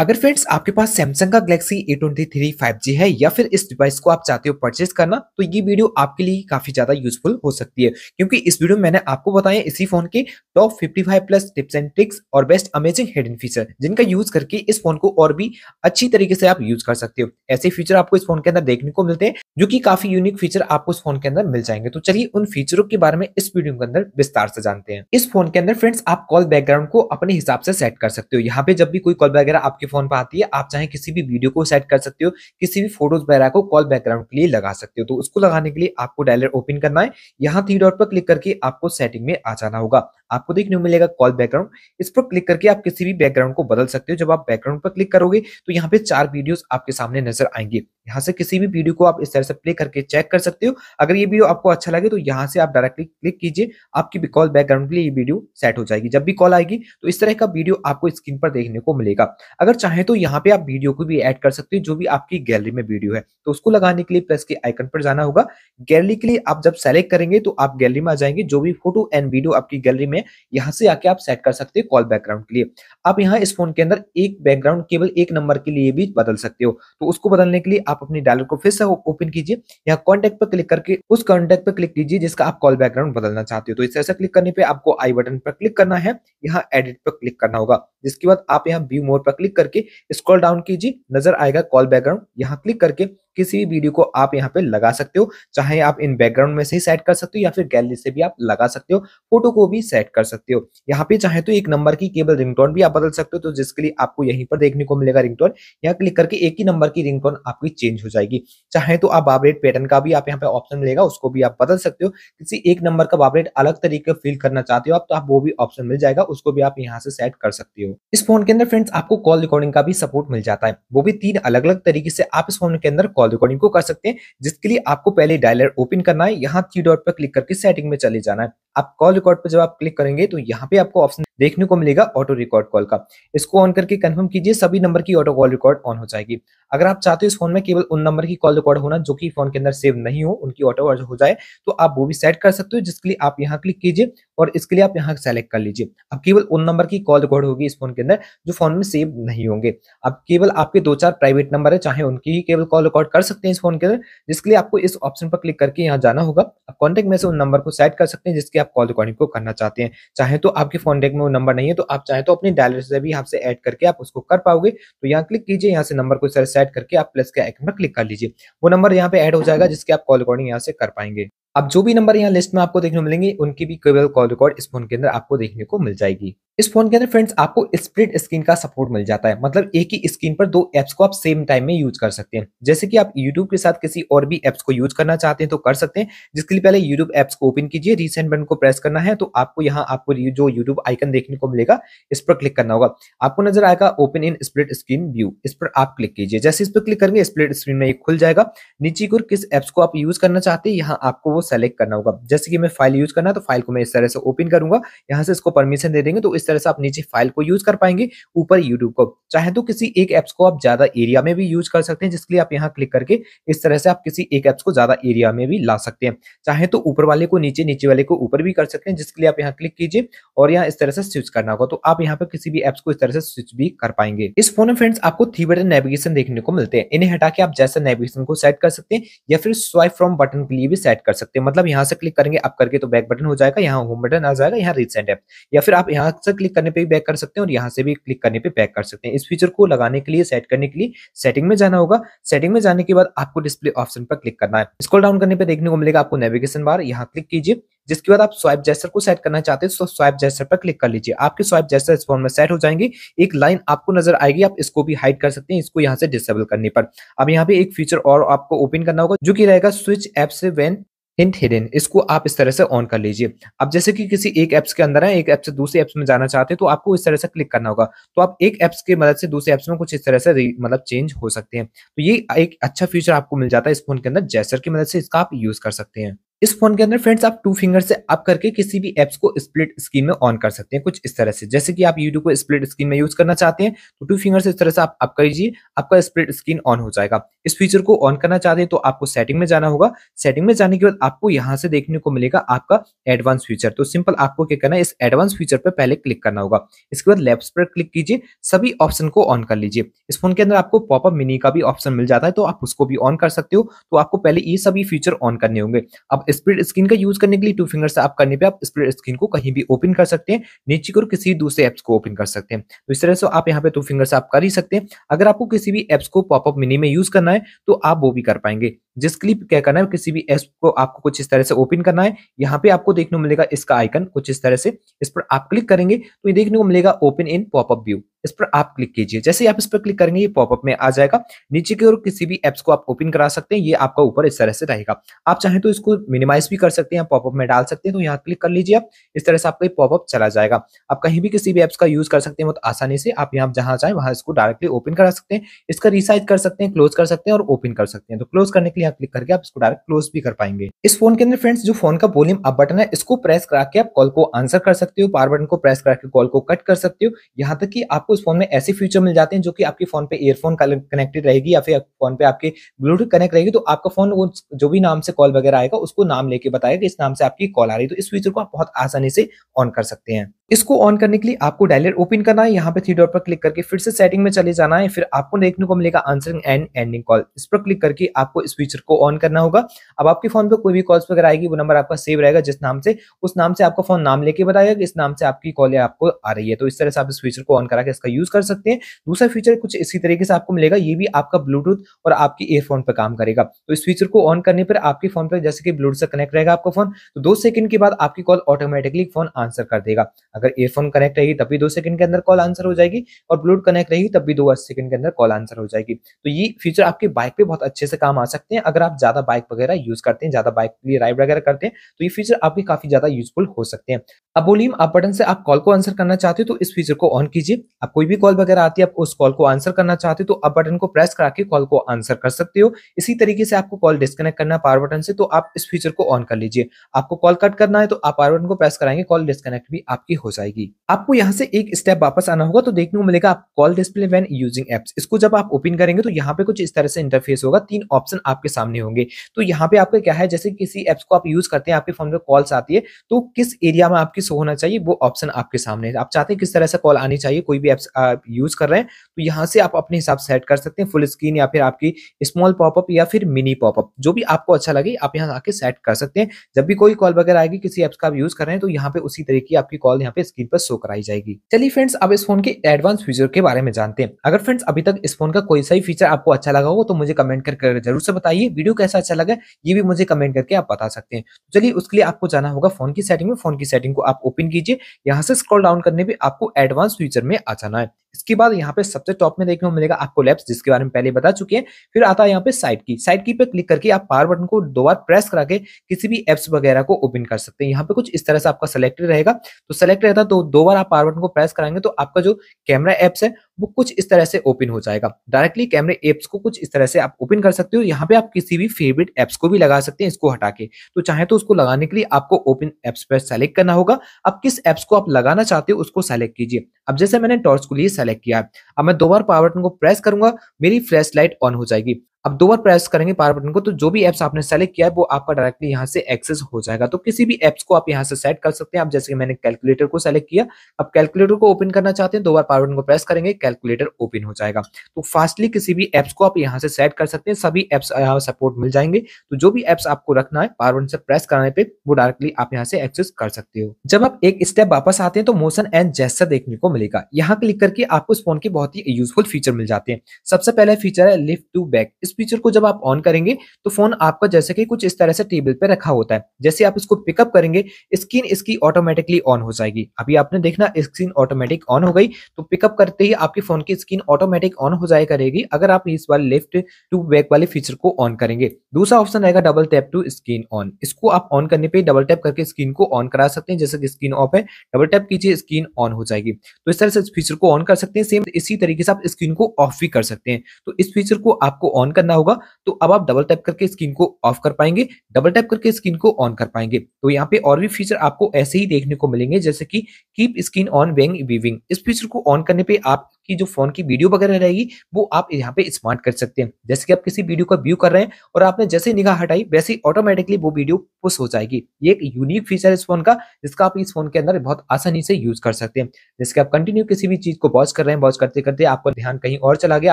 अगर फ्रेंड्स आपके पास सैमसंग का Galaxy A twenty three five G है या फिर इस डिवाइस को आप चाहते हो परचेस करना तो ये वीडियो आपके लिए काफी ज्यादा यूजफुल हो सकती है क्योंकि इस वीडियो में मैंने आपको बताया इसी फोन के top fifty five plus tips and tricks और best amazing hidden feature जिनका यूज करके इस फोन को और भी अच्छी तरीके से आप यूज कर सकते हो ऐसे फीचर आपको इस फोन के अंदर देखने को मिलते हैं जो की काफी यूनिक फीचर आपको इस फोन के अंदर मिल जाएंगे तो चलिए उन फीचरों के बारे में इस वीडियो के अंदर विस्तार से जानते हैं इस फोन के अंदर फ्रेंड्स आप कॉल बैकग्राउंड को अपने हिसाब से सेट कर सकते हो यहाँ पे जब भी कोई कॉल वगैरह आपके आपके फोन पर आती है आप चाहे किसी भी वीडियो को सेट कर सकते हो किसी भी फोटोज वगैरह को कॉल बैकग्राउंड के लिए लगा सकते हो तो उसको लगाने के लिए आपको डायलर ओपन करना है यहाँ थ्री डॉट पर क्लिक करके आपको सेटिंग में आ जाना होगा आपको देखने को मिलेगा कॉल बैकग्राउंड इस पर क्लिक करके आप किसी भी बैकग्राउंड को बदल सकते हो जब आप बैकग्राउंड पर क्लिक करोगे तो यहाँ पे चार वीडियोस आपके सामने नजर आएंगे यहाँ से किसी भी वीडियो को आप इस तरह से प्ले करके चेक कर सकते हो अगर ये वीडियो आपको अच्छा लगे तो यहाँ से आप डायरेक्टली क्लिक कीजिए आपकी भी कॉल बैकग्राउंड के लिए ये वीडियो सेट हो जाएगी जब भी कॉल आएगी तो इस तरह का वीडियो आपको स्क्रीन पर देखने को मिलेगा अगर चाहे तो यहाँ पे आप वीडियो को भी एड कर सकते हो जो भी आपकी गैलरी में वीडियो है तो उसको लगाने के लिए प्लस के आइकन पर जाना होगा गैलरी के लिए आप जब सेलेक्ट करेंगे तो आप गैलरी में आ जाएंगे जो भी फोटो एंड वीडियो आपकी गैलरी में में यहां से आके आप सेट कर सकते हो कॉल बैकग्राउंड के लिए आप यहां इस फोन के अंदर एक बैकग्राउंड केवल एक नंबर के लिए भी बदल सकते हो तो उसको बदलने के लिए आप अपने डायलर को फिर से ओपन कीजिए यहाँ कॉन्टेक्ट पर क्लिक करके उस कॉन्टेक्ट पर क्लिक कीजिए जिसका आप कॉल बैकग्राउंड बदलना चाहते हो तो इससे तरह क्लिक करने पर आपको आई बटन पर क्लिक करना है यहाँ एडिट पर क्लिक करना होगा जिसके बाद आप यहाँ व्यू मोड पर क्लिक करके स्क्रॉल डाउन कीजिए नजर आएगा कॉल बैकग्राउंड यहाँ क्लिक करके किसी भी वीडियो को आप यहाँ पे लगा सकते हो चाहे आप इन बैकग्राउंड में से ही सेट कर सकते हो या फिर गैलरी से भी आप लगा सकते हो फोटो को भी सेट कर सकते हो यहाँ पे चाहे तो एक नंबर की केबल रिंगटोन भी आप बदल सकते हो तो जिसके लिए आपको यहीं पर देखने को मिलेगा रिंगटोन यहाँ क्लिक करके एक ही नंबर की रिंगटोन आपकी चेंज हो जाएगी चाहे तो आप बाबरेट पैटर्न का भी आप यहाँ पे ऑप्शन मिलेगा उसको भी आप बदल सकते हो किसी एक नंबर का बाबरेट अलग तरीके फील करना चाहते हो आप तो आप वो भी ऑप्शन मिल जाएगा उसको भी आप यहाँ से सेट कर सकते हो इस फोन के अंदर फ्रेंड्स आपको कॉल रिकॉर्डिंग का भी सपोर्ट मिल जाता है वो भी तीन अलग अलग तरीके से आप इस फोन के अंदर कॉल कॉल रिकॉर्डिंग को कर सकते हैं जिसके लिए आपको पहले डायलर ओपन करना है यहाँ थ्री डॉट पर क्लिक करके सेटिंग में चले जाना है आप कॉल रिकॉर्ड पर जब आप क्लिक करेंगे तो यहाँ पे आपको ऑप्शन देखने को मिलेगा ऑटो रिकॉर्ड कॉल का इसको ऑन करके कंफर्म कीजिए सभी नंबर की ऑटो कॉल रिकॉर्ड ऑन हो जाएगी अगर आप चाहते हो इस फोन में केवल उन नंबर की कॉल रिकॉर्ड होना जो कि फोन के अंदर सेव नहीं हो उनकी ऑटो हो जाए तो आप वो भी सेट कर सकते हो जिसके लिए आप यहाँ क्लिक कीजिए और इसके लिए आप यहाँ सेलेक्ट कर लीजिए अब केवल उन नंबर की कॉल रिकॉर्ड होगी इस फोन के अंदर जो फोन में सेव नहीं होंगे अब केवल आपके दो चार प्राइवेट नंबर है चाहे उनकी ही केवल कॉल रिकॉर्ड कर सकते हैं इस फोन के अंदर जिसके लिए आपको इस ऑप्शन पर क्लिक करके यहाँ जाना होगा आप कॉन्टेक्ट में से उन नंबर को सेट कर सकते हैं जिसके आप कॉल रिकॉर्डिंग को करना चाहते हैं चाहे तो आपके फोन डेक में वो नंबर नहीं है तो आप चाहे तो अपने डायलर से भी यहाँ से ऐड करके आप उसको कर पाओगे तो यहाँ क्लिक कीजिए यहाँ से नंबर को सर सेट करके आप प्लस के आइकन पर क्लिक कर लीजिए वो नंबर यहाँ पे ऐड हो जाएगा जिसके आप कॉल रिकॉर्डिंग यहाँ से कर पाएंगे अब जो भी नंबर यहाँ लिस्ट में आपको देखने को मिलेंगे उनकी भी केवल कॉल रिकॉर्ड इस फोन के अंदर आपको देखने को मिल जाएगी इस फोन के अंदर फ्रेंड्स आपको स्प्लिट स्क्रीन का सपोर्ट मिल जाता है मतलब एक ही स्क्रीन पर दो एप्स को आप सेम टाइम में यूज कर सकते हैं जैसे कि आप यूट्यूब के साथ किसी और भी एप्स को यूज करना चाहते हैं तो कर सकते हैं जिसके लिए पहले यूट्यूब एप्स को ओपन कीजिए रिसेंट बटन को प्रेस करना है तो आपको यहाँ आपको जो यूट्यूब आइकन देखने को मिलेगा इस पर क्लिक करना होगा आपको नजर आएगा open in split screen view इस पर आप क्लिक कीजिए जैसे इस पर क्लिक करेंगे स्प्लिट स्क्रीन में खुल जाएगा नीचे की किस एप्स को आप यूज करना चाहते हैं यहाँ आपको वो सेलेक्ट करना होगा जैसे कि मैं फाइल यूज करना है तो फाइल को मैं इस तरह से ओपन करूंगा यहाँ से इसको परमिशन दे देंगे तो इस तरह से आप नीचे फाइल को यूज कर पाएंगे ऊपर यूट्यूब को चाहे तो किसी एक एप्स को आप ज्यादा एरिया में भी यूज कर सकते हैं जिसके लिए आप यहाँ क्लिक करके इस तरह से आप किसी एक एप्स को ज्यादा एरिया में भी ला सकते हैं चाहे तो ऊपर वाले को नीचे नीचे वाले को ऊपर भी कर सकते हैं जिसके लिए आप यहाँ क्लिक कीजिए और यहाँ इस तरह से स्विच करना होगा तो आप यहाँ पर किसी भी एप्स को इस तरह से स्विच भी कर पाएंगे इस फोन में फ्रेंड्स आपको थ्री बटन नेविगेशन देखने को मिलते हैं इन्हें हटा के आप जैसा नेविगेशन को सेट कर सकते हैं या फिर स्वाइप फ्रॉम बटन के लिए भी सेट कर सकते हैं सकते हैं मतलब यहाँ से क्लिक करेंगे अप करके तो बैक बटन हो जाएगा यहाँ होम बटन आ जाएगा यहाँ रिसेंट ऐप या फिर आप यहाँ से क्लिक करने पर भी बैक कर सकते हैं और यहाँ से भी क्लिक करने पर बैक कर सकते हैं इस फीचर को लगाने के लिए सेट करने के लिए सेटिंग में जाना होगा सेटिंग में जाने के बाद आपको डिस्प्ले ऑप्शन पर क्लिक करना है स्क्रॉल डाउन करने पर देखने को मिलेगा आपको नेविगेशन बार यहाँ क्लिक कीजिए जिसके बाद आप स्वाइप जैसर को सेट करना चाहते हैं तो स्वाइप जैसर पर क्लिक कर लीजिए आपके स्वाइप जैसर इस फॉर्म में सेट हो जाएंगे एक लाइन आपको नजर आएगी आप इसको भी हाइड कर सकते हैं इसको यहाँ से डिसेबल करने पर अब यहाँ पे एक फीचर और आपको ओपन करना होगा जो कि रहेगा स्विच ऐप से वेन हिंट हिडन इसको आप इस तरह से ऑन कर लीजिए अब जैसे कि किसी एक ऐप्स के अंदर है एक एप से दूसरे ऐप्स में जाना चाहते हैं तो आपको इस तरह से क्लिक करना होगा तो आप एक ऐप्स की मदद से दूसरे ऐप्स में कुछ इस तरह से मतलब चेंज हो सकते हैं तो ये एक अच्छा फीचर आपको मिल जाता है इस फोन के अंदर जैसर की मदद से इसका आप यूज कर सकते हैं इस फोन के अंदर फ्रेंड्स आप टू फिंगर से अप करके किसी भी एप्स को स्प्लिट स्क्रीन में ऑन कर सकते हैं कुछ इस तरह से जैसे कि आप यूट्यूब को स्प्लिट स्क्रीन में यूज करना चाहते हैं तो टू फिंगर से इस तरह से आप अप लीजिए आपका स्प्लिट स्क्रीन ऑन हो जाएगा इस फीचर को ऑन करना चाहते हैं तो आपको सेटिंग में जाना होगा सेटिंग में जाने के बाद आपको यहाँ से देखने को मिलेगा आपका एडवांस फीचर तो सिंपल आपको क्या करना है इस एडवांस फीचर पर पहले क्लिक करना होगा इसके बाद लेफ्ट पर क्लिक कीजिए सभी ऑप्शन को ऑन कर लीजिए इस फोन के अंदर आपको पॉपअप मिनी का भी ऑप्शन मिल जाता है तो आप उसको भी ऑन कर सकते हो तो आपको पहले ये सभी फीचर ऑन करने होंगे अब स्प्रिट स्क्रीन का यूज करने के लिए टू फिंगर से आप करने पे आप स्प्रिट स्क्रीन को कहीं भी ओपन कर सकते हैं नीचे की ओर किसी दूसरे ऐप्स को ओपन कर सकते हैं तो इस तरह से आप यहाँ पे टू फिंगर से आप कर ही सकते हैं अगर आपको किसी भी एप्स को पॉपअप मिनी में यूज करना है तो आप वो भी कर पाएंगे जिसके लिए क्या करना है किसी भी एप्स को आपको कुछ इस तरह से ओपन करना है यहाँ पे आपको देखने को मिलेगा इसका आइकन कुछ इस तरह से इस पर आप क्लिक करेंगे तो ये देखने को मिलेगा ओपन इन पॉपअप व्यू इस पर आप क्लिक कीजिए जैसे आप इस पर क्लिक करेंगे ये पॉपअप में आ जाएगा नीचे की ओर किसी भी एप्स को आप ओपन करा सकते हैं ये आपका ऊपर इस तरह से रहेगा आप चाहें तो इसको मिनिमाइज भी कर सकते हैं पॉपअप में डाल सकते हैं तो यहाँ क्लिक कर लीजिए आप इस तरह से आपका पॉपअप चला जाएगा आप कहीं भी किसी भी एप्स का यूज कर सकते हैं बहुत आसानी से आप यहाँ जहाँ चाहें वहाँ इसको डायरेक्टली ओपन करा सकते हैं इसका रिसाइज कर सकते हैं क्लोज कर सकते हैं और ओपन कर सकते हैं तो क्लोज करने के लिए क्लिक करके आप इसको डायरेक्ट क्लोज भी कर पाएंगे इस फोन के अंदर फ्रेंड्स जो फोन का वॉल्यूम अप बटन है इसको प्रेस करा के आप कॉल को आंसर कर सकते हो पावर बटन को प्रेस करा के कॉल को कट कर सकते हो यहाँ तक कि आपको इस फोन में ऐसे फीचर मिल जाते हैं जो कि आपके फोन पे ईयरफोन कनेक्टेड रहेगी या फिर फोन पे आपके ब्लूटूथ कनेक्ट रहेगी तो आपका फोन वो जो भी नाम से कॉल वगैरह आएगा उसको नाम लेके बताएगा कि इस नाम से आपकी कॉल आ रही है तो इस फीचर को आप बहुत आसानी से ऑन कर सकते हैं इसको ऑन करने के लिए आपको डायलर ओपन करना है यहाँ पे थ्री डॉट पर क्लिक करके फिर से सेटिंग में चले जाना है फिर आपको देखने को मिलेगा आंसरिंग एंड एंडिंग कॉल इस पर क्लिक करके आपको इस फीचर को ऑन करना होगा अब आपके फोन पे कोई भी कॉल्स वगैरह आएगी वो नंबर आपका सेव रहेगा जिस नाम से उस नाम से आपका फोन नाम लेके बताएगा कि इस नाम से आपकी कॉल आपको आ रही है तो इस तरह से आप इस फीचर को ऑन करा के इसका इसका यूज कर सकते हैं दूसरा फीचर कुछ इसी तरीके से आपको मिलेगा ये भी आपका ब्लूटूथ और आपके ईयरफोन पर काम करेगा तो इस फीचर को ऑन करने पर आपके फोन पर जैसे कि ब्लूटूथ से कनेक्ट रहेगा आपका फोन तो दो सेकंड के बाद आपकी कॉल ऑटोमेटिकली फोन आंसर कर देगा अगर ईयरफोन कनेक्ट रहेगी तब भी दो सेकंड के अंदर कॉल आंसर हो जाएगी और ब्लूटूथ कनेक्ट रहेगी तब भी दो सेकंड के अंदर कॉल आंसर हो जाएगी तो ये फीचर आपके बाइक पर बहुत अच्छे से काम आ सकते हैं अगर आप ज्यादा बाइक वगैरह यूज करते हैं ज्यादा बाइक के लिए राइड वगैरह करते हैं तो ये फीचर आपके काफी ज्यादा यूजफुल हो सकते हैं अब बोलिए आप बटन से आप कॉल को आंसर करना चाहते हो तो इस फीचर को ऑन कीजिए अब कोई भी कॉल वगैरह आती है आप उस कॉल को आंसर करना चाहते हो तो अब बटन को प्रेस करा के कॉल को आंसर कर सकते हो इसी तरीके से आपको कॉल डिस्कनेक्ट करना है पावर बटन से तो आप इस फीचर को ऑन कर लीजिए आपको कॉल कट करना है तो आप पावर बटन को प्रेस कराएंगे कॉल डिस्कनेक्ट भी आपकी हो जाएगी आपको यहाँ से एक स्टेप वापस आना होगा तो देखने को मिलेगा आप call display when using apps इसको जब आप ओपन करेंगे तो यहाँ पे कुछ इस तरह से इंटरफेस होगा तीन ऑप्शन आपके सामने होंगे तो यहाँ पे आपका क्या है जैसे किसी एप्स को आप यूज करते हैं आपके फोन में कॉल्स आती है तो किस एरिया में आपकी शो होना चाहिए वो ऑप्शन आपके सामने आप चाहते हैं किस तरह से कॉल आनी चाहिए कोई भी एप्स आप यूज कर रहे हैं तो यहाँ से आप अपने हिसाब से सेट कर सकते हैं फुल स्क्रीन या फिर आपकी स्मॉल पॉपअप या फिर मिनी पॉपअप जो भी आपको अच्छा लगे आप यहाँ आके सेट कर सकते हैं जब भी कोई कॉल वगैरह आएगी किसी एप्स का आप यूज कर रहे हैं तो यहाँ पे उसी तरीके की आपकी कॉल यहाँ पे स्क्रीन पर शो कराई जाएगी चलिए फ्रेंड्स अब इस फोन के एडवांस फीचर के बारे में जानते हैं अगर फ्रेंड्स अभी तक इस फोन का कोई सही फीचर आपको अच्छा लगा हो तो मुझे कमेंट करके जरूर से बताइए वीडियो कैसा अच्छा लगा ये भी मुझे कमेंट करके आप बता सकते हैं तो चलिए उसके लिए आपको जाना होगा फोन की सेटिंग में फोन की सेटिंग को आप ओपन कीजिए यहाँ से स्क्रॉल डाउन करने पर आपको एडवांस फीचर में आ night. इसके बाद यहाँ पे सबसे टॉप में देखने को मिलेगा आपको लैब्स जिसके बारे में पहले बता चुके हैं फिर आता है यहाँ पे साइट की साइट की पे क्लिक करके आप पावर बटन को दो बार प्रेस करा के किसी भी एप्स वगैरह को ओपन कर सकते हैं यहाँ पे कुछ इस तरह से आपका सेलेक्ट रहेगा तो सेलेक्ट रहता तो दो बार आप पावर बटन को प्रेस कराएंगे तो आपका जो कैमरा एप्स है वो कुछ इस तरह से ओपन हो जाएगा डायरेक्टली कैमरे एप्स को कुछ इस तरह से आप ओपन कर सकते हो यहाँ पे आप किसी भी फेवरेट एप्स को भी लगा सकते हैं इसको हटा के तो चाहे तो उसको लगाने के लिए आपको ओपन एप्स पर सेलेक्ट करना होगा अब किस एप्स को आप लगाना चाहते हो उसको सेलेक्ट कीजिए अब जैसे मैंने टॉर्च को लिए सेलेक्ट किया है अब मैं दो बार पावर बटन को प्रेस करूंगा मेरी फ्लैश लाइट ऑन हो जाएगी अब दो बार प्रेस करेंगे पावर बटन को तो जो भी एप्स आपने सेलेक्ट किया है वो आपका डायरेक्टली यहाँ से एक्सेस हो जाएगा तो किसी भी एप्स को आप यहाँ से सेट कर सकते हैं आप जैसे कि मैंने कैलकुलेटर को सेलेक्ट किया अब कैलकुलेटर को ओपन करना चाहते हैं दो बार पावर बटन को प्रेस करेंगे कैलकुलेटर ओपन हो जाएगा तो फास्टली किसी भी एप्स को आप यहाँ से सेट कर सकते हैं सभी एप्स यहाँ सपोर्ट मिल जाएंगे तो जो भी एप्स आपको रखना है पावर बटन से प्रेस कराने पर वो डायरेक्टली आप यहाँ से एक्सेस कर सकते हो जब आप एक स्टेप वापस आते हैं तो मोशन एंड जैसा देखने को मिलेगा यहाँ क्लिक करके आपको इस फोन के बहुत ही यूजफुल फीचर मिल जाते हैं सबसे पहले फीचर है लिफ्ट टू बैक इस फीचर को जब आप ऑन करेंगे तो फोन आपका जैसे कि कुछ इस तरह से टेबल पे रखा होता है जैसे आप इसको पिकअप करेंगे स्क्रीन इसकी ऑटोमेटिकली ऑन हो जाएगी अभी आपने देखना स्क्रीन ऑटोमेटिक ऑन हो गई तो पिकअप करते ही आपके फोन की स्क्रीन ऑटोमेटिक ऑन हो जाए करेगी अगर आप इस बार लेफ्ट टू बैक वाले फीचर को ऑन करेंगे दूसरा ऑप्शन आएगा double tap to screen on इसको आप ऑन करने पर डबल टैप करके स्क्रीन को ऑन करा सकते हैं जैसे कि स्क्रीन ऑफ है डबल टैप कीजिए स्क्रीन ऑन हो जाएगी तो इस तरह से इस फीचर को ऑन कर सकते हैं सेम इसी तरीके से आप स्क्रीन को ऑफ भी कर सकते हैं तो इस फीचर को आपको ऑन करने करना होगा तो अब आप डबल टैप करके स्क्रीन को ऑफ कर पाएंगे डबल टैप करके स्क्रीन को ऑन कर पाएंगे तो यहाँ पे और भी फीचर आपको ऐसे ही देखने को मिलेंगे जैसे कि कीप स्क्रीन ऑन वेंग वीविंग इस फीचर को ऑन करने पे आप कि जो फोन की वीडियो वगैरह रहेगी वो आप यहाँ पे स्मार्ट कर सकते हैं जैसे कि आप किसी वीडियो का व्यू कर रहे हैं और आपने जैसे निगाह हटाई वैसे ही ऑटोमेटिकली वो वीडियो पुश हो जाएगी ये एक यूनिक फीचर है इस फोन का जिसका आप इस फोन के अंदर बहुत आसानी से यूज कर सकते हैं जैसे कि आप कंटिन्यू किसी भी चीज को वॉच कर रहे हैं वॉच करते करते आपको ध्यान कहीं और चला गया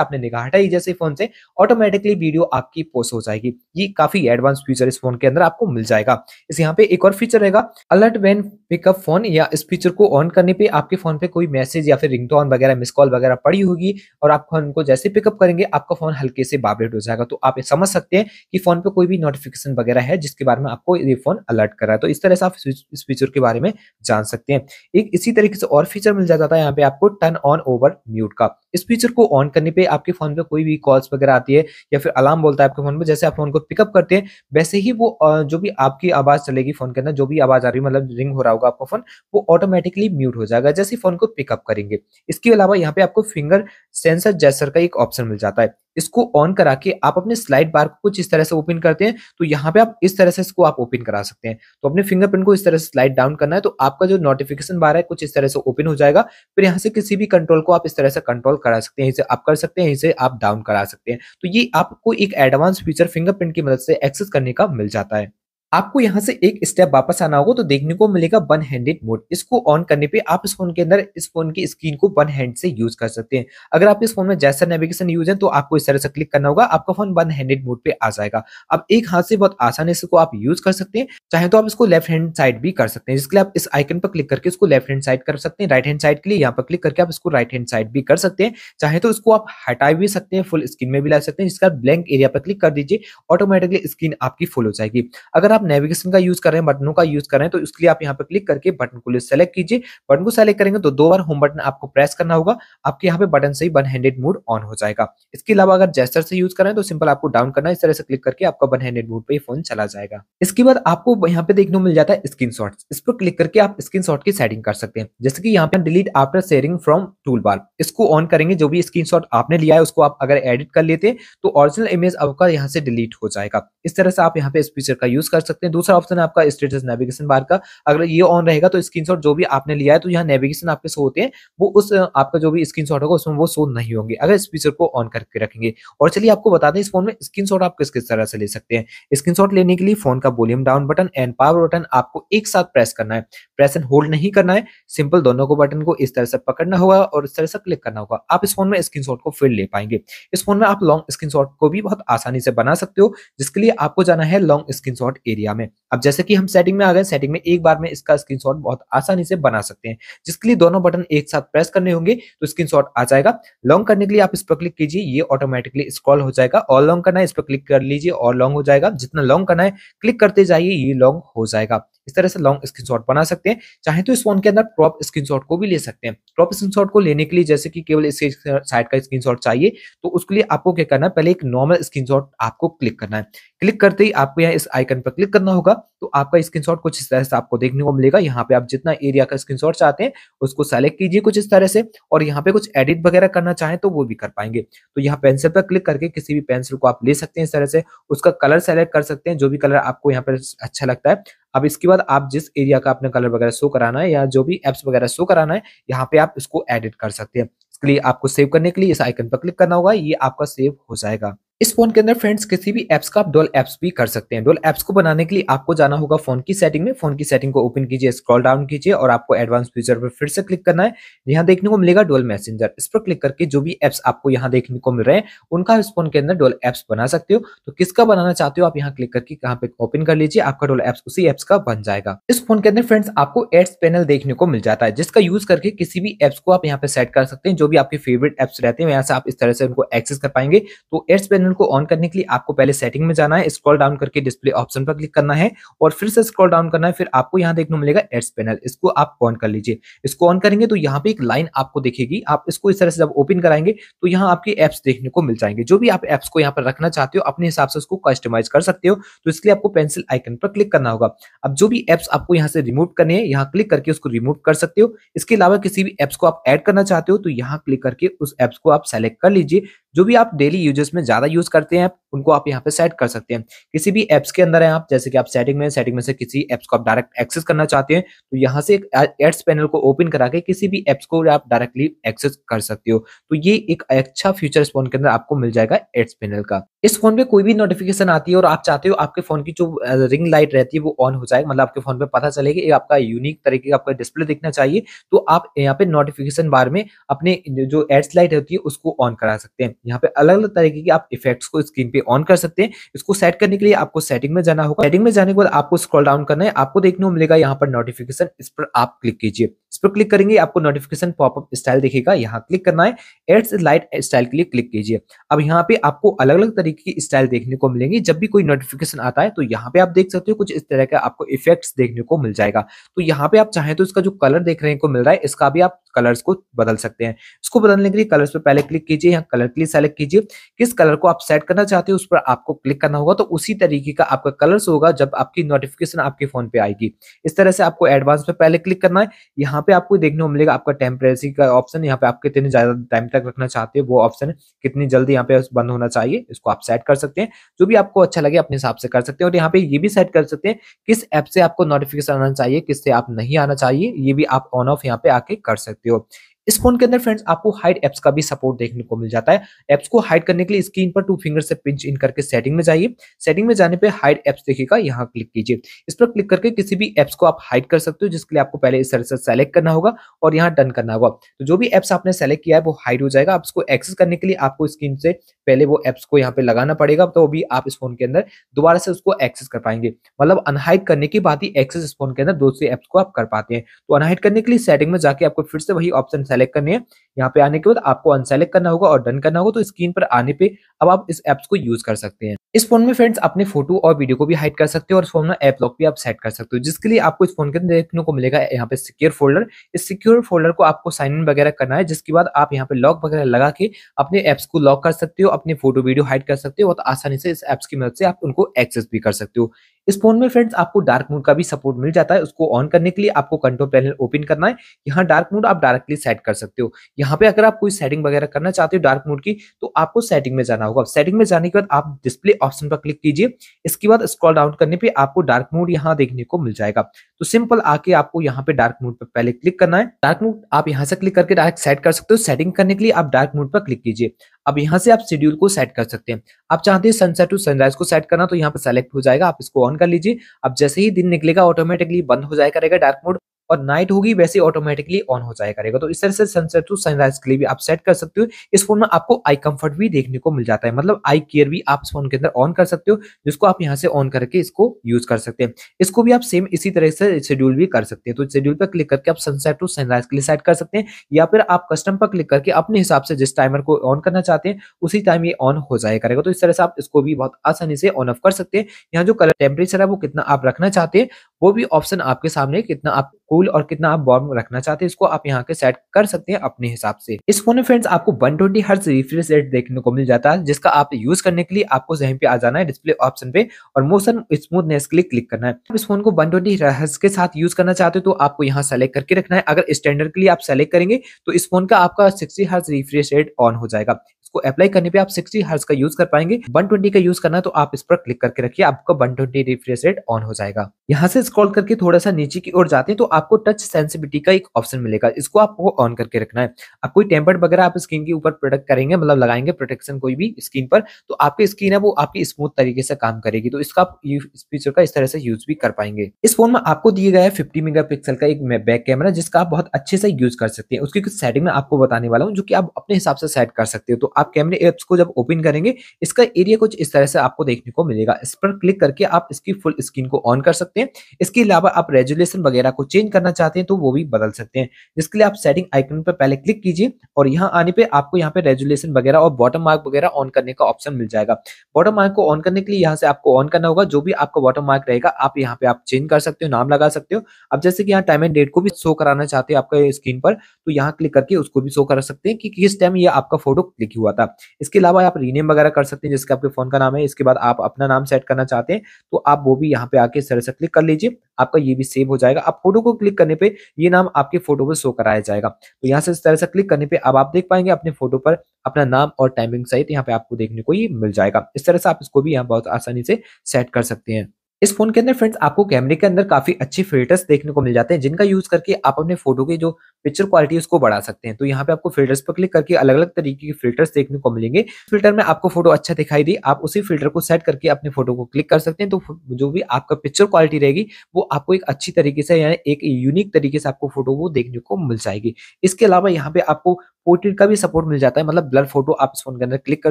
आपने निगाह हटाई जैसे फोन से ऑटोमेटिकली वीडियो आपकी पोस्ट हो जाएगी ये काफी एडवांस फीचर इस फोन के अंदर आपको मिल जाएगा इस यहाँ पे एक और फीचर रहेगा अलर्ट वेन पिकअप फोन या इस फीचर को ऑन करने पे आपके फोन पे कोई मैसेज या फिर रिंगटोन वगैरह मिस कॉल वगैरह पड़ी होगी और आप फोन को जैसे पिकअप करेंगे आपका फोन हल्के से वाइब्रेट हो जाएगा तो आप समझ सकते हैं कि फोन पे कोई भी नोटिफिकेशन वगैरह है जिसके बारे में आपको ये फोन अलर्ट कर रहा है तो इस तरह से आप इस फीचर के बारे में जान सकते हैं एक इसी तरीके से और फीचर मिल जाता है यहाँ पे आपको टर्न ऑन ओवर म्यूट का इस फीचर को ऑन करने पे आपके फोन पे कोई भी कॉल्स वगैरह आती है या फिर अलार्म बोलता है आपके फोन में जैसे आप फोन को पिकअप करते हैं वैसे ही वो जो भी आपकी आवाज चलेगी फोन के अंदर जो भी आवाज आ रही है मतलब रिंग हो रहा होगा आपका फोन वो ऑटोमेटिकली म्यूट हो जाएगा जैसे फोन को पिकअप करेंगे इसके अलावा यहाँ पे आपको फिंगर सेंसर जैसर का एक ऑप्शन मिल जाता है इसको ऑन करा के आप अपने स्लाइड बार को कुछ इस तरह से ओपन करते हैं तो यहाँ पे आप इस तरह से इसको आप ओपन करा सकते हैं तो अपने फिंगरप्रिंट को इस तरह से स्लाइड डाउन करना है तो आपका जो नोटिफिकेशन बार है कुछ इस तरह से ओपन हो जाएगा फिर यहाँ से किसी भी कंट्रोल को आप इस तरह से कंट्रोल करा सकते हैं इसे आप कर सकते हैं इसे आप डाउन करा सकते हैं तो ये आपको एक एडवांस फीचर फिंगरप्रिंट की मदद से एक्सेस करने का मिल जाता है आपको यहाँ से एक स्टेप वापस आना होगा तो देखने को मिलेगा वन हैंडेड मोड इसको ऑन करने पे आप इस फोन के अंदर इस फोन की स्क्रीन को वन हैंड से यूज कर सकते हैं अगर आप इस फोन में जैसा नेविगेशन यूज है तो आपको इस तरह से क्लिक करना होगा आपका फोन वन हैंडेड मोड पे आ जाएगा अब एक हाथ से बहुत आसानी से आप यूज कर सकते हैं चाहे तो आप इसको लेफ्ट हैंड साइड भी कर सकते हैं जिसके लिए आप इस आइकन पर क्लिक करके इसको लेफ्ट हैंड साइड कर सकते हैं राइट हैंड साइड के लिए यहाँ पर क्लिक करके आप इसको राइट हैंड साइड भी कर सकते हैं चाहे तो इसको आप हटा भी सकते हैं फुल स्क्रीन में भी ला सकते हैं जिसका ब्लैंक एरिया पर क्लिक कर दीजिए ऑटोमेटिकली स्क्रीन आपकी फुल हो जाएगी अगर आप नेविगेशन का यूज कर रहे हैं बटनों का यूज कर रहे हैं तो उसके लिए आप यहाँ पे क्लिक करके बटन को सेलेक्ट कीजिए बटन को सेलेक्ट करेंगे तो दो बार होम बटन आपको प्रेस करना होगा आपके यहाँ पे बटन से ही वन हैंडेड मूड ऑन हो जाएगा इसके अलावा अगर जेस्टर से यूज कर रहे हैं तो सिंपल आपको डाउन करना इस तरह से क्लिक करके आपका वन हैंडेड मोड पे फोन चला जाएगा इसके बाद आपको यहाँ पे देखने को मिल जाता है स्क्रीन इस पर क्लिक करके आप स्क्रीन की सेटिंग कर सकते हैं जैसे कि यहाँ पे delete after sharing from tool bar इसको ऑन करेंगे जो भी स्क्रीन आपने लिया है उसको आप अगर एडिट कर लेते हैं तो ओरिजिनल इमेज आपका यहाँ से डिलीट हो जाएगा इस तरह से आप यहाँ पे इस फीचर का यूज कर सकते सकते हैं दूसरा ऑप्शन है आपका स्टेटस नेविगेशन बार का अगर ये ऑन रहेगा तो स्क्रीन जो भी आपने लिया है तो यहाँ नेविगेशन आपके शो होते हैं वो उस आपका जो भी स्क्रीन होगा उसमें वो शो नहीं होंगे अगर इस फीचर को ऑन करके रखेंगे और चलिए आपको बता दें इस फोन में स्क्रीन आप किस किस तरह से ले सकते हैं स्क्रीन लेने के लिए फोन का volume down button and power button आपको एक साथ प्रेस करना है प्रेस एंड होल्ड नहीं करना है सिंपल दोनों को बटन को इस तरह से पकड़ना होगा और इस तरह से क्लिक करना होगा आप इस फोन में स्क्रीन को फिर ले पाएंगे इस फोन में आप लॉन्ग स्क्रीन को भी बहुत आसानी से बना सकते हो जिसके लिए आपको जाना है लॉन्ग स्क्रीन एरिया एरिया में अब जैसे कि हम सेटिंग में आ गए सेटिंग में एक बार में इसका स्क्रीन बहुत आसानी से बना सकते हैं जिसके लिए दोनों बटन एक साथ प्रेस करने होंगे तो स्क्रीन आ जाएगा लॉन्ग करने के लिए आप इस पर क्लिक कीजिए ये ऑटोमेटिकली स्क्रॉल हो जाएगा और लॉन्ग करना है इस पर क्लिक कर लीजिए और लॉन्ग हो जाएगा जितना लॉन्ग करना है क्लिक करते जाइए ये लॉन्ग हो जाएगा इस तरह से लॉन्ग स्क्रीनशॉट बना सकते हैं चाहे तो इस फोन के अंदर क्रॉप स्क्रीनशॉट को भी ले सकते हैं क्रॉप स्क्रीनशॉट को लेने के लिए जैसे कि केवल इस साइड का स्क्रीनशॉट चाहिए तो उसके लिए आपको क्या करना है पहले एक नॉर्मल स्क्रीनशॉट आपको क्लिक करना है क्लिक करते ही आपको यहाँ इस आइकन पर क्लिक करना होगा तो आपका स्क्रीनशॉट कुछ इस तरह से आपको देखने को मिलेगा यहाँ पे आप जितना एरिया का स्क्रीनशॉट चाहते हैं उसको सेलेक्ट कीजिए कुछ इस तरह से और यहाँ पे कुछ एडिट वगैरह करना चाहें तो वो भी कर पाएंगे तो यहाँ पेंसिल पर क्लिक करके किसी भी पेंसिल को आप ले सकते हैं इस तरह से उसका कलर सेलेक्ट कर सकते हैं जो भी कलर आपको यहाँ पर अच्छा लगता है अब इसके बाद आप जिस एरिया का अपना कलर वगैरह शो कराना है या जो भी एप्स वगैरह शो कराना है यहाँ पे आप इसको एडिट कर सकते हैं इसके लिए आपको सेव करने के लिए इस आइकन पर क्लिक करना होगा ये आपका सेव हो जाएगा इस फोन के अंदर फ्रेंड्स किसी भी एप्स का आप डोल एप्स भी कर सकते हैं डोल एप्स को बनाने के लिए आपको जाना होगा फोन की सेटिंग में फोन की सेटिंग को ओपन कीजिए स्क्रॉल डाउन कीजिए और आपको एडवांस फीचर पर फिर से क्लिक करना है यहाँ देखने को मिलेगा डोल मैसेंजर इस पर क्लिक करके जो भी एप्स आपको यहाँ देखने को मिल रहे हैं उनका इस फोन के अंदर डोल एप्स बना सकते हो तो किसका बनाना चाहते हो आप यहाँ क्लिक करके कहाँ पे ओपन कर लीजिए आपका डोल एप्स उसी एप्स का बन जाएगा इस फोन के अंदर फ्रेंड्स आपको एड्स पैनल देखने को मिल जाता है जिसका यूज करके किसी भी एप्स को आप यहाँ पे सेट कर सकते हैं जो भी आपके फेवरेट एप्स रहते हैं यहाँ से आप इस तरह से उनको एक्सेस कर पाएंगे तो एड्स पैनल पैनल को ऑन करने के लिए आपको पहले सेटिंग में जाना है स्क्रॉल डाउन करके डिस्प्ले ऑप्शन पर क्लिक करना है और फिर से स्क्रॉल डाउन करना है फिर आपको यहाँ देखने मिलेगा एड्स पैनल इसको आप ऑन कर लीजिए इसको ऑन करेंगे तो यहाँ पे एक लाइन आपको दिखेगी आप इसको इस तरह से जब ओपन कराएंगे तो यहाँ आपके एप्स देखने को मिल जाएंगे जो भी आप एप्स को यहाँ पर रखना चाहते हो अपने हिसाब से उसको कस्टमाइज कर सकते हो तो इसके लिए आपको पेंसिल आइकन पर क्लिक करना होगा अब जो भी एप्स आपको यहाँ से रिमूव करने हैं यहाँ क्लिक करके उसको रिमूव कर सकते हो इसके अलावा किसी भी एप्स को आप एड करना चाहते हो तो यहाँ क्लिक करके उस एप्स को आप सेलेक्ट कर लीजिए जो भी आप डेली यूजर्स में ज़्यादा यूज़ करते हैं उनको आप यहाँ पे सेट कर सकते हैं किसी भी एप्स के अंदर है आप जैसे कि आप सेटिंग में सेटिंग में से किसी एप्स को आप डायरेक्ट एक्सेस करना चाहते हैं तो यहाँ से एक एड्स पैनल को ओपन करा के किसी भी एप्स को आप डायरेक्टली एक्सेस कर सकते हो तो ये एक अच्छा फ्यूचर इस फोन के अंदर आपको मिल जाएगा एड्स पैनल का इस फोन पे कोई भी नोटिफिकेशन आती है और आप चाहते हो आपके फोन की जो रिंग लाइट रहती है वो ऑन हो जाए मतलब आपके फोन पे पता चले कि आपका यूनिक तरीके का आपका डिस्प्ले दिखना चाहिए तो आप यहाँ पे नोटिफिकेशन बार में अपने जो एड्स लाइट होती है उसको ऑन करा सकते हैं यहाँ पे अलग अलग तरीके की आप इफेक्ट्स को स्क्रीन पे ऑन कर सकते हैं इसको सेट करने के लिए आपको सेटिंग में जाना होगा सेटिंग में जाने के बाद आपको स्क्रॉल डाउन करना है आपको देखने को मिलेगा यहाँ पर नोटिफिकेशन इस पर आप क्लिक कीजिए इस पर क्लिक करेंगे आपको नोटिफिकेशन पॉपअप स्टाइल देखेगा यहाँ क्लिक करना है एड्स लाइट स्टाइल के लिए क्लिक कीजिए अब यहाँ पे आपको अलग अलग तरीके की स्टाइल देखने को मिलेंगी जब भी कोई नोटिफिकेशन आता है तो यहाँ पे आप देख सकते हो कुछ इस तरह का आपको इफेक्ट्स देखने को मिल जाएगा तो यहाँ पे आप चाहें तो इसका जो कलर देखने को मिल रहा है इसका भी आप कलर्स को बदल सकते हैं इसको बदलने के लिए कलर्स पर पहले क्लिक कीजिए यहाँ कलर के लिए सेलेक्ट कीजिए किस कलर को आप सेट करना चाहते हो उस पर आपको क्लिक करना होगा तो उसी तरीके का आपका कलर्स होगा जब आपकी नोटिफिकेशन आपके फोन पे आएगी इस तरह से आपको एडवांस पर पहले क्लिक करना है यहाँ पे आपको देखने को मिलेगा आपका टेम्परेसी का ऑप्शन यहाँ पे आप कितने ज्यादा टाइम तक रखना चाहते हैं वो ऑप्शन कितनी जल्दी यहाँ पे बंद होना चाहिए इसको आप सेट कर सकते हैं जो भी आपको अच्छा लगे अपने हिसाब से कर सकते हैं और यहाँ पे ये भी सेट कर सकते हैं किस ऐप से आपको नोटिफिकेशन आना चाहिए किससे आप नहीं आना चाहिए ये भी आप ऑन ऑफ यहाँ पे आके कर सकते हैं europeu इस फोन के अंदर फ्रेंड्स आपको हाइड एप्स का भी सपोर्ट देखने को मिल जाता है एप्स को हाइड करने के लिए स्क्रीन पर टू फिंगर से पिंच इन करके सेटिंग में जाइए सेटिंग में जाने पर हाइड एप्स देखिएगा यहाँ क्लिक कीजिए इस पर क्लिक करके किसी भी एप्स को आप हाइड कर सकते हो जिसके लिए आपको पहले इस तरह से सेलेक्ट करना होगा और यहाँ डन करना होगा तो जो भी एप्स आपने सेलेक्ट किया है वो हाइड हो जाएगा आप इसको एक्सेस करने के लिए आपको स्क्रीन से पहले वो एप्स को यहाँ पे लगाना पड़ेगा तो भी आप इस फोन के अंदर दोबारा से उसको एक्सेस कर पाएंगे मतलब अनहाइड करने के बाद ही एक्सेस इस फोन के अंदर दूसरे एप्स को आप कर पाते हैं तो अनहाइड करने के लिए सेटिंग में जाके आपको फिर से वही ऑप्शन सेलेक्ट करनी है यहाँ पे आने के बाद आपको अनसेलेक्ट करना होगा और डन करना होगा तो स्क्रीन पर आने पे अब आप इस एप्स को यूज कर सकते हैं इस फोन में फ्रेंड्स अपने फोटो और वीडियो को भी हाइड कर सकते हैं और फोन में एप लॉक भी आप सेट कर सकते हो जिसके लिए आपको इस फोन के अंदर देखने को मिलेगा यहाँ पे सिक्योर फोल्डर इस सिक्योर फोल्डर को आपको साइन इन वगैरह करना है जिसके बाद आप यहाँ पे लॉक वगैरह लगा के अपने एप्स को लॉक कर सकते हो अपने फोटो वीडियो हाइड कर सकते हो और आसानी से इस एप्स की मदद से आप उनको एक्सेस भी कर सकते हो इस फोन में फ्रेंड्स आपको डार्क मोड का भी सपोर्ट मिल जाता है उसको ऑन करने के लिए आपको कंट्रोल पैनल ओपन करना है यहाँ डार्क मोड आप डायरेक्टली सेट कर सकते हो यहाँ पे अगर आप कोई सेटिंग वगैरह करना चाहते हो डार्क मोड की तो आपको सेटिंग में जाना होगा सेटिंग में जाने के बाद आप डिस्प्ले ऑप्शन पर क्लिक कीजिए इसके बाद स्क्रॉल डाउन करने पर आपको डार्क मोड यहाँ देखने को मिल जाएगा तो सिंपल आके आपको यहाँ पे डार्क मोड पर पहले क्लिक करना है डार्क मोड आप यहाँ से क्लिक करके डायरेक्ट सेट कर सकते हो सेटिंग करने के लिए आप डार्क मोड पर क्लिक कीजिए अब यहाँ से आप शेड्यूल को सेट कर सकते हैं आप चाहते हैं सनसेट टू सनराइज को सेट करना तो यहाँ पर सेलेक्ट हो जाएगा आप इसको ऑन कर लीजिए अब जैसे ही दिन निकलेगा ऑटोमेटिकली बंद हो जाएगा करेगा डार्क मोड और नाइट होगी वैसे ऑटोमेटिकली ऑन हो जाया करेगा तो इस तरह से सनसेट टू सनराइज के लिए भी आप सेट कर सकते हो इस फोन में आपको आई कंफर्ट भी देखने को मिल जाता है मतलब आई केयर भी आप इस फोन के अंदर ऑन कर सकते हो जिसको आप यहाँ से ऑन करके इसको यूज कर सकते हैं इसको भी आप सेम इसी तरह से शेड्यूल भी कर सकते हैं तो शेड्यूल पर क्लिक करके आप सनसेट टू सनराइज के लिए सेट कर सकते हैं या फिर आप कस्टम पर क्लिक करके अपने हिसाब से जिस टाइमर को ऑन करना चाहते हैं उसी टाइम ये ऑन हो जाया करेगा तो इस तरह से आप इसको भी बहुत आसानी से ऑन ऑफ कर सकते हैं यहाँ जो कलर टेम्परेचर है वो कितना आप रखना चाहते हैं वो भी ऑप्शन आपके सामने कितना आप कूल और कितना आप वार्म रखना चाहते हैं इसको आप यहाँ के सेट कर सकते हैं अपने हिसाब से इस फोन में फ्रेंड्स आपको one twenty hertz refresh rate देखने को मिल जाता है जिसका आप यूज करने के लिए आपको जहन पे आ जाना है डिस्प्ले ऑप्शन पे और मोशन स्मूथनेस के लिए क्लिक करना है आप इस फोन को वन ट्वेंटी के साथ यूज करना चाहते हो तो आपको यहाँ सेलेक्ट करके रखना है अगर स्टैंडर्ड के लिए आप सेलेक्ट करेंगे तो इस फोन का आपका sixty hertz refresh rate on हो जाएगा इसको अप्लाई करने पे आप 60 हर्ज का यूज कर पाएंगे 120 का यूज करना तो आप इस पर क्लिक करके रखिए आपका 120 ट्वेंटी रिफ्रेश रेट ऑन हो जाएगा यहाँ से स्क्रॉल करके थोड़ा सा नीचे की ओर जाते हैं तो आपको टच सेंसिटिविटी का एक ऑप्शन मिलेगा इसको आपको ऑन करके रखना है आप कोई टेम्पर्ड वगैरह आप स्किन के ऊपर प्रोडक्ट करेंगे मतलब लगाएंगे प्रोटेक्शन कोई भी स्किन पर तो आपकी स्किन है वो आपकी स्मूथ तरीके से काम करेगी तो इसका आप इस फीचर का इस तरह से यूज भी कर पाएंगे इस फोन में आपको दिए गए है फिफ्टी मेगापिक्सल का एक बैक कैमरा जिसका आप बहुत अच्छे से यूज कर सकते हैं उसकी कुछ सेटिंग में आपको बताने वाला हूँ जो की आप अपने हिसाब से सेट कर सकते हो तो आप कैमरे एप्स को जब ओपन करेंगे इसका एरिया कुछ इस तरह से आपको देखने को मिलेगा इस पर क्लिक करके आप इसकी फुल स्क्रीन को ऑन कर सकते हैं इसके अलावा आप रेजुलेशन वगैरह को चेंज करना चाहते हैं तो वो भी बदल सकते हैं जिसके लिए आप सेटिंग आइकन पर पहले क्लिक कीजिए और यहाँ आने पर आपको यहाँ पे रेजुलेशन वगैरह और बॉटम मार्क वगैरह ऑन करने का ऑप्शन मिल जाएगा बॉटम मार्क को ऑन करने के लिए यहाँ से आपको ऑन करना होगा जो भी आपका बॉटम मार्क रहेगा आप यहाँ पे आप चेंज कर सकते हो नाम लगा सकते हो अब जैसे कि यहाँ टाइम एंड डेट को भी शो कराना चाहते हो आपका स्क्रीन पर तो यहाँ क्लिक करके उसको भी शो कर सकते हैं कि किस टाइम ये आपका फोटो क्लिक हुआ होता इसके अलावा आप रीनेम वगैरह कर सकते हैं जिसके आपके फोन का नाम है इसके बाद आप अपना नाम सेट करना चाहते हैं तो आप वो भी यहाँ पे आके सर से क्लिक कर लीजिए आपका ये भी सेव हो जाएगा आप फोटो को क्लिक करने पर ये नाम आपके फोटो पर शो कराया जाएगा तो यहाँ से सर से क्लिक करने पर अब आप देख पाएंगे अपने फोटो पर अपना नाम और टाइमिंग सहित यहाँ पे आपको देखने को ये मिल जाएगा इस तरह से आप इसको भी यहाँ बहुत आसानी से सेट कर सकते हैं इस फोन के अंदर फ्रेंड्स आपको कैमरे के अंदर काफी अच्छे फिल्टर्स देखने को मिल जाते हैं जिनका यूज करके आप अपने फोटो की जो पिक्चर क्वालिटी उसको बढ़ा सकते हैं तो यहाँ पे आपको फिल्टर्स पर क्लिक करके अलग अलग तरीके के फिल्टर्स देखने को मिलेंगे फिल्टर में आपको फोटो अच्छा दिखाई दी आप उसी फिल्टर को सेट करके अपने फोटो को क्लिक कर सकते हैं तो जो भी आपका पिक्चर क्वालिटी रहेगी वो आपको एक अच्छी तरीके से यानी एक यूनिक तरीके से आपको फोटो वो देखने को मिल जाएगी इसके अलावा यहाँ पे आपको पोर्ट्रेट का भी सपोर्ट मिल जाता है मतलब ब्लर फोटो आप इस फोन के अंदर क्लिक कर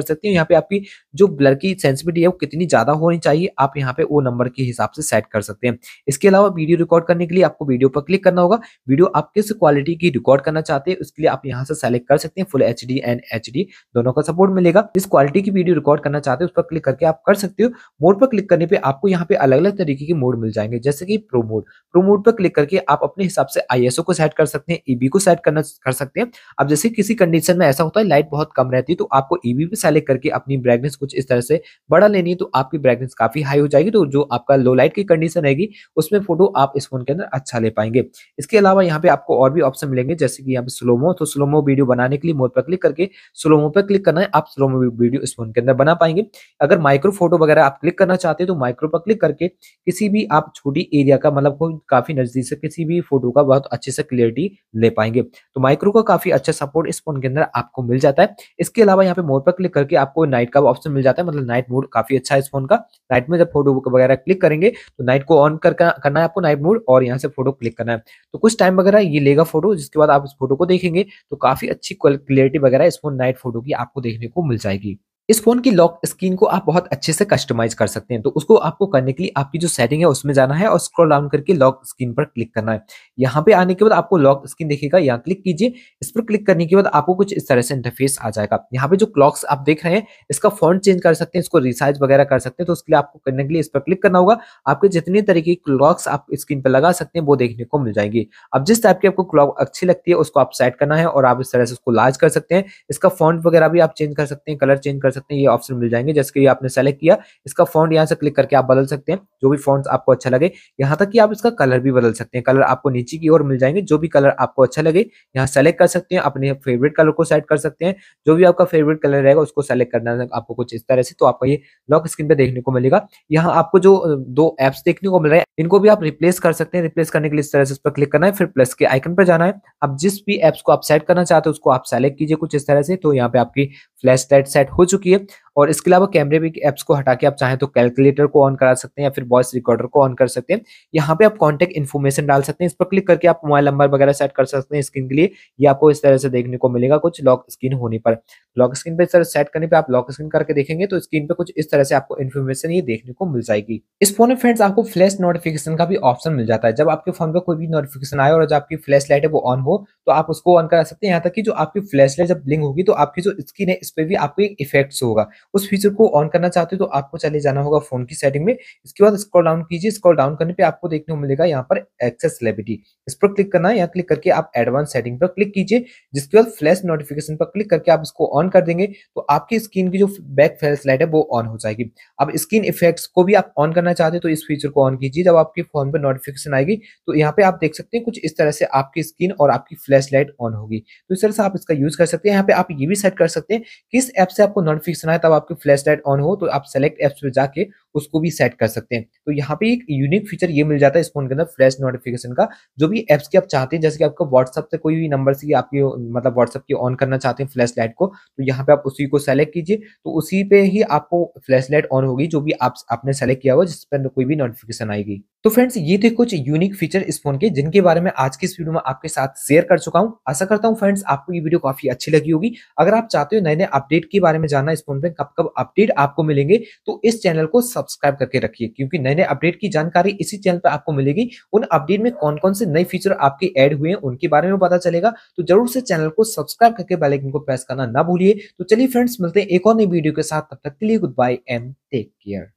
सकते हैं यहाँ पे आपकी जो ब्लर की सेंसिटिविटी है वो कितनी ज्यादा होनी चाहिए आप यहाँ पे वो नंबर के हिसाब से सेट कर सकते हैं इसके अलावा वीडियो रिकॉर्ड करने के लिए आपको वीडियो पर क्लिक करना होगा वीडियो आप किस क्वालिटी की रिकॉर्ड करना चाहते हैं उसके लिए आप यहाँ से सेलेक्ट कर सकते हैं फुल एच एंड एच दोनों का सपोर्ट मिलेगा इस क्वालिटी की वीडियो रिकॉर्ड करना चाहते हैं उस पर क्लिक करके आप कर सकते हो मोड पर क्लिक करने पर आपको यहाँ पे अलग अलग तरीके के मोड मिल जाएंगे जैसे कि प्रो मोड प्रो मोड पर क्लिक करके आप अपने हिसाब से आई को सेट कर सकते हैं ईबी e को सेट करना कर सकते हैं आप जैसे किसी कंडीशन में ऐसा होता है लाइट बहुत कम रहती है तो आपको ईवी e पे सेलेक्ट करके अपनी ब्राइटनेस कुछ इस तरह से बड़ा लेनी है तो आपकी ब्राइटनेस काफी हाई हो जाएगी तो जो आपका लो लाइट की कंडीशन रहेगी उसमें फोटो आप इस फोन के अंदर अच्छा ले पाएंगे इसके अलावा यहाँ पे आपको और भी ऑप्शन मिलेंगे जैसे कि यहाँ पे स्लोमो तो स्लोमो वीडियो बनाने के लिए मोड पर क्लिक करके स्लोमो पर क्लिक करना है आप स्लोमो वीडियो इस फोन के अंदर बना पाएंगे अगर माइक्रो फोटो वगैरह आप क्लिक करना चाहते हैं तो माइक्रो पर क्लिक करके किसी भी आप छोटी एरिया का मतलब काफी नजदीक से किसी भी फोटो का बहुत अच्छे से क्लियरिटी ले पाएंगे तो माइक्रो का काफी अच्छा सपोर्ट इस फोन के अंदर आपको मिल जाता है इसके अलावा यहाँ पे मोड पर क्लिक करके आपको नाइट का ऑप्शन मिल जाता है मतलब नाइट मोड काफी अच्छा है इस फोन का नाइट में जब फोटो वगैरह क्लिक करेंगे तो नाइट को ऑन करना है आपको नाइट मोड और यहाँ से फोटो क्लिक करना है तो कुछ टाइम वगैरह ये लेगा फोटो जिसके बाद आप इस फोटो को देखेंगे तो काफी अच्छी क्लियरिटी वगैरह इस फोन नाइट फोटो की आपको देखने को मिल जाएगी इस फोन की लॉक स्क्रीन को आप बहुत अच्छे से कस्टमाइज कर सकते हैं तो उसको आपको करने के लिए आपकी जो सेटिंग है उसमें जाना है और स्क्रॉल डाउन करके लॉक स्क्रीन पर क्लिक करना है यहाँ पे आने के बाद आपको लॉक स्क्रीन देखेगा यहाँ क्लिक कीजिए इस पर क्लिक करने के बाद आपको कुछ इस तरह से इंटरफेस आ जाएगा यहाँ पे जो क्लॉक्स आप देख रहे हैं इसका फॉन्ट चेंज कर सकते हैं इसको रिसाइज वगैरह कर सकते हैं तो उसके लिए आपको करने के लिए इस पर क्लिक करना होगा आपके जितने तरीके की क्लॉक्स आप स्क्रीन पर लगा सकते हैं वो देखने को मिल जाएंगे अब जिस टाइप की आपको क्लॉक अच्छी लगती है उसको आप सेट करना है और आप इस तरह से उसको लार्ज कर सकते हैं इसका फॉन्ट वगैरह भी आप चेंज कर सकते हैं कलर चेंज कर सकते हैं ये ऑप्शन मिल जाएंगे जैसे कि आपने सेलेक्ट किया इसका फॉन्ट यहाँ से क्लिक करके आप बदल सकते हैं जो भी फॉन्ट आपको अच्छा लगे यहाँ तक कि आप इसका कलर भी बदल सकते हैं कलर आपको नीचे की ओर मिल जाएंगे जो भी कलर आपको अच्छा लगे यहाँ सेलेक्ट कर सकते हैं अपने फेवरेट कलर को सेट कर सकते हैं जो भी आपका फेवरेट कलर रहेगा उसको सेलेक्ट करना आपको कुछ इस तरह से तो आपका ये लॉक स्क्रीन पर देखने को मिलेगा यहाँ आपको जो दो एप्स देखने को मिल रहे हैं इनको भी आप रिप्लेस कर सकते हैं रिप्लेस करने के लिए इस तरह से उस पर क्लिक करना है फिर प्लस के आइकन पर जाना है अब जिस भी एप्स को आप सेट करना चाहते हो उसको आप सेलेक्ट कीजिए कुछ इस तरह से तो यहाँ पे आपकी फ्लैश लाइट सेट हो चुकी все और इसके अलावा कैमरे भी एप्स को हटा के आप चाहें तो कैलकुलेटर को ऑन करा सकते हैं या फिर वॉइस रिकॉर्डर को ऑन कर सकते हैं यहाँ पे आप कॉन्टेक्ट इन्फॉर्मेशन डाल सकते हैं इस पर क्लिक करके आप मोबाइल नंबर वगैरह सेट कर सकते हैं स्क्रीन के लिए ये आपको इस तरह से देखने को मिलेगा कुछ लॉक स्क्रीन होने पर लॉक स्क्रीन पर सेट करने पर आप लॉक स्क्रीन करके देखेंगे तो स्क्रीन पर कुछ इस तरह से आपको इन्फॉर्मेशन ये देखने को मिल जाएगी इस फोन में फ्रेंड्स आपको फ्लैश नोटिफिकेशन का भी ऑप्शन मिल जाता है जब आपके फोन पर कोई भी नोटिफिकेशन आए और जब आपकी फ्लैश लाइट है वो ऑन हो तो आप उसको ऑन करा सकते हैं यहाँ तक कि जो आपकी फ्लैश लाइट जब ब्लिंग होगी तो आपकी जो स्क्रीन है इस पर भी आपको एक इफेक्ट होगा उस फीचर को ऑन करना चाहते हो तो आपको चले जाना होगा फोन की सेटिंग में इसके बाद स्क्रॉल डाउन कीजिए स्क्रॉल डाउन करने पे आपको देखने को मिलेगा यहाँ पर एक्सेस एक्सेसिबिलिटी इस पर क्लिक करना है यहाँ क्लिक करके आप एडवांस सेटिंग पर क्लिक कीजिए जिसके बाद फ्लैश नोटिफिकेशन पर क्लिक करके आप इसको ऑन कर देंगे तो आपकी स्क्रीन की जो बैक फ्लैश लाइट है वो ऑन हो जाएगी अब स्क्रीन इफेक्ट्स को भी आप ऑन करना चाहते हो तो इस फीचर को ऑन कीजिए जब आपके फोन पर नोटिफिकेशन आएगी तो यहाँ पे आप देख सकते हैं कुछ इस तरह से आपकी स्क्रीन और आपकी फ्लैश लाइट ऑन होगी तो इस तरह से आप इसका यूज कर सकते हैं यहाँ पे आप ये भी सेट कर सकते हैं किस ऐप से आपको नोटिफिकेशन आए तब आपकी फ्लैश लाइट ऑन हो तो आप सेलेक्ट एप्स पे जाके उसको भी सेट कर सकते हैं तो यहाँ पे एक यूनिक फीचर ये मिल जाता है इस फोन के अंदर फ्लैश नोटिफिकेशन का जो भी एप्स के आप चाहते हैं जैसे कि आपका व्हाट्सअप से कोई भी नंबर से आपके मतलब व्हाट्सअप की ऑन करना चाहते हैं फ्लैश लाइट को तो यहाँ पे आप उसी को सेलेक्ट कीजिए तो उसी पे ही आपको फ्लैश लाइट ऑन होगी जो भी आप आपने सेलेक्ट किया हुआ जिस पर कोई भी नोटिफिकेशन आएगी तो फ्रेंड्स ये थे कुछ यूनिक फीचर इस फोन के जिनके बारे में आज की इस वीडियो में आपके साथ शेयर कर चुका हूँ आशा करता हूँ फ्रेंड्स आपको ये वीडियो काफी अच्छी लगी होगी अगर आप चाहते हो नए नए अपडेट के बारे में जानना इस फोन पे कब कब अपडेट आपको मिलेंगे तो इस चैनल को सब सब्सक्राइब करके रखिए क्योंकि नए नए अपडेट की जानकारी इसी चैनल पर आपको मिलेगी उन अपडेट में कौन कौन से नए फीचर आपके ऐड हुए हैं उनके बारे में पता चलेगा तो जरूर से चैनल को सब्सक्राइब करके बेलाइकन को प्रेस करना ना भूलिए तो चलिए फ्रेंड्स मिलते हैं एक और नई वीडियो के साथ तब तक के लिए good bye and take care